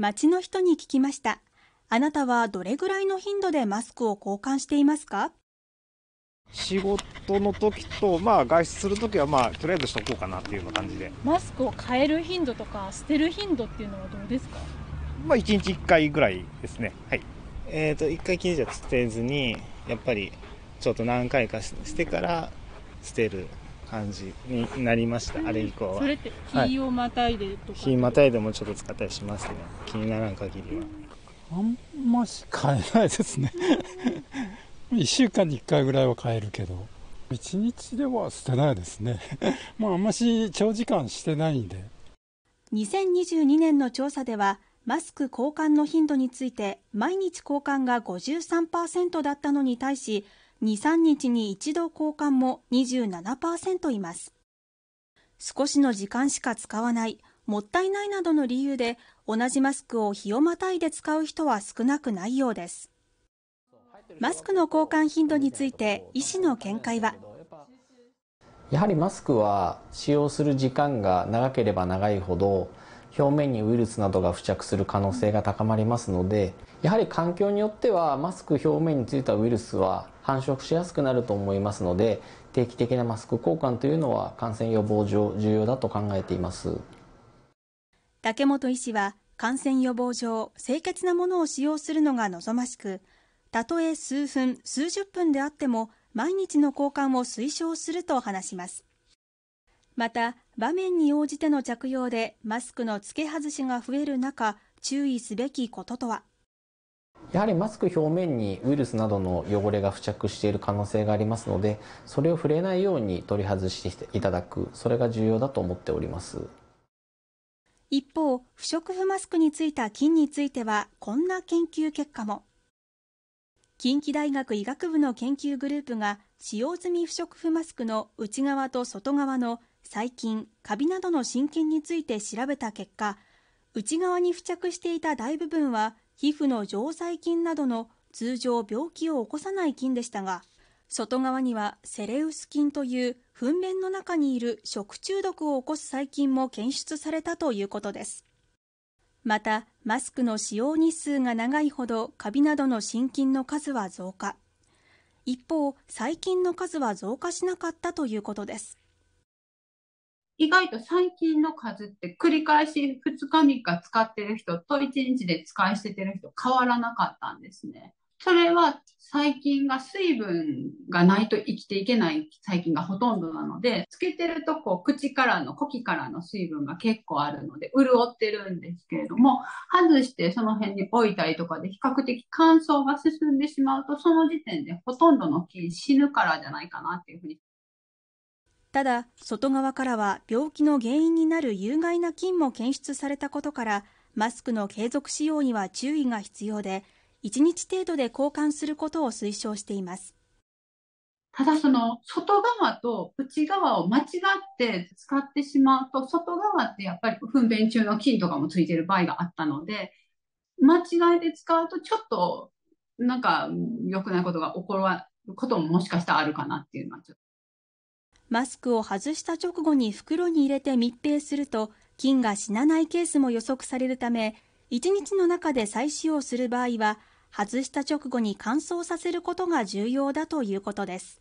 街の人に聞きました。あなたはどれぐらいの頻度でマスクを交換していますか仕事の時と、まあ、外出する時は、まあ、とりあえずしとこうかなっていう感じでマスクを変える頻度とか捨てる頻度っていうのはどうですかまあ1日1回ぐらいですねはいえっ、ー、と1回きりじゃ捨てずにやっぱりちょっと何回かしてから捨てる感じになりました、あれ以降はそれって日をまたいでとか、はい、日またいでもちょっと使ったりしますね気にならん限りはあんまし買えないですね1 週間に1回ぐらいは買えるけど1日では捨てないですね まああんまし長時間してないんで2022年の調査ではマスク交換の頻度について毎日交換が53%だったのに対し23日に一度交換も27%います少しの時間しか使わないもったいないなどの理由で同じマスクを日をまたいで使う人は少なくないようですマスクの交換頻度について医師の見解はやはりマスクは使用する時間が長ければ長いほど表面にウイルスなどが付着する可能性が高まりますのでやはり環境によってはマスク表面についたウイルスは繁殖しやすくなると思いますので定期的なマスク交換というのは感染予防上重要だと考えています竹本医師は感染予防上清潔なものを使用するのが望ましくたとえ数分数十分であっても毎日の交換を推奨すると話しますまた場面に応じての着用でマスクの付け外しが増える中、注意すべきこととは。やはりマスク表面にウイルスなどの汚れが付着している可能性がありますので、それを触れないように取り外していただく、それが重要だと思っております。一方、不織布マスクについた菌については、こんな研究結果も。近畿大学医学部の研究グループが、使用済み不織布マスクの内側と外側の最近カビなどの真菌について調べた結果内側に付着していた大部分は皮膚の常細菌などの通常病気を起こさない菌でしたが外側にはセレウス菌という糞便の中にいる食中毒を起こす細菌も検出されたということですまたマスクの使用日数が長いほどカビなどの真菌の数は増加一方細菌の数は増加しなかったということです意外と最近の数って繰り返し2日3日使ってる人と1日で使い捨ててる人変わらなかったんですね。それは細菌が水分がないと生きていけない細菌がほとんどなので、つけてるとこう口からの、呼気からの水分が結構あるので、潤ってるんですけれども、外してその辺に置いたりとかで比較的乾燥が進んでしまうと、その時点でほとんどの菌死ぬからじゃないかなっていうふうにただ外側からは病気の原因になる有害な菌も検出されたことからマスクの継続使用には注意が必要で1日程度で交換することを推奨していますただその外側と内側を間違って使ってしまうと外側ってやっぱり糞便中の菌とかもついてる場合があったので間違えて使うとちょっとなんか良くないことが起こることももしかしたらあるかなっていうのはちょっと。マスクを外した直後に袋に入れて密閉すると菌が死なないケースも予測されるため1日の中で再使用する場合は外した直後に乾燥させることが重要だということです